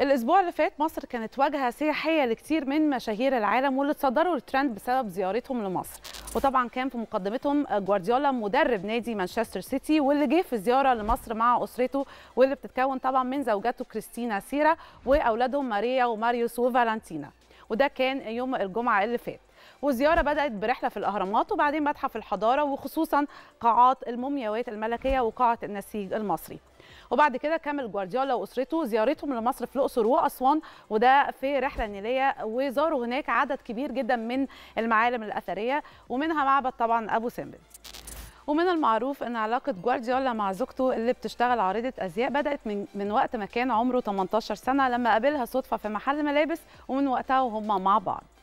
الاسبوع اللي فات مصر كانت واجهه سياحيه لكتير من مشاهير العالم واللي اتصدروا الترند بسبب زيارتهم لمصر وطبعا كان في مقدمتهم جوارديولا مدرب نادي مانشستر سيتي واللي جه في زياره لمصر مع اسرته واللي بتتكون طبعا من زوجته كريستينا سيرا واولادهم ماريا وماريوس وفالنتينا وده كان يوم الجمعه اللي فات والزياره بدات برحله في الاهرامات وبعدين متحف الحضاره وخصوصا قاعات المومياوات الملكيه وقاعه النسيج المصري وبعد كده كمل جوارديولا واسرته زيارتهم لمصر في الاقصر واسوان وده في رحله نيليه وزاروا هناك عدد كبير جدا من المعالم الاثريه ومنها معبد طبعا ابو سمبل ومن المعروف ان علاقه جوارديولا مع زوجته اللي بتشتغل عارضه ازياء بدات من من وقت ما كان عمره 18 سنه لما قابلها صدفه في محل ملابس ومن وقتها وهم مع بعض